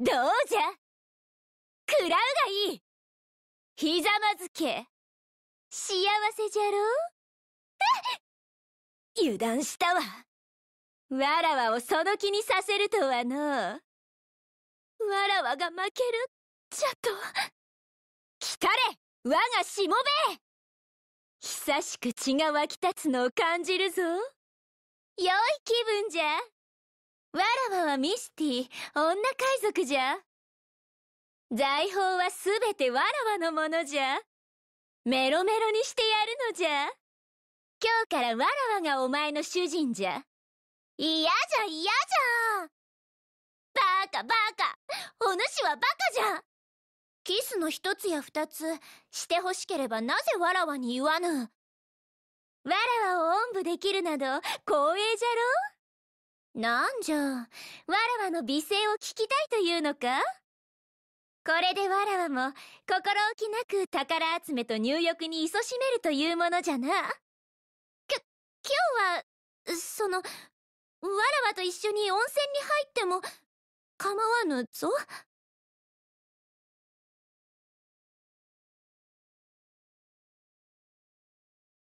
どうじゃ食らうがいいひざまずけ幸せじゃろう 油断したわわらわをその気にさせるとはのわらわが負けるじゃと聞かれ我がしもべ久しく血が湧き立つのを感じるぞ良い気分じゃミスティ、女海賊じゃ。財宝はすべてわらわのものじゃ。メロメロにしてやるのじゃ。今日からわらわがお前の主人じゃ。嫌じゃ嫌じゃ。バカバカ。お主はバカじゃ。キスの一つや二つ、して欲しければなぜわらわに言わぬ。わらわをおんぶできるなど、光栄じゃろうなんじゃ、わらわの美声を聞きたいというのかこれでわらわも心置きなく宝集めと入浴に勤しめるというものじゃな。き、今日は、その、わらわと一緒に温泉に入っても構わぬぞ。